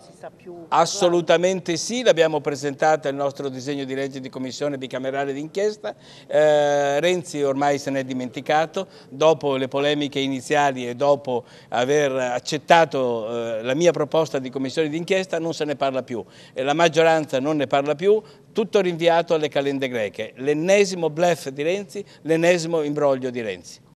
si sta più... Assolutamente sì, l'abbiamo presentata il nostro disegno di legge di commissione bicamerale d'inchiesta, eh, Renzi ormai se n'è dimenticato, dopo le polemiche iniziali e dopo aver accettato eh, la mia proposta di commissione d'inchiesta non se ne parla più, e la maggioranza non ne parla più, tutto rinviato alle calende greche, l'ennesimo bluff di Renzi, l'ennesimo imbroglio di Renzi.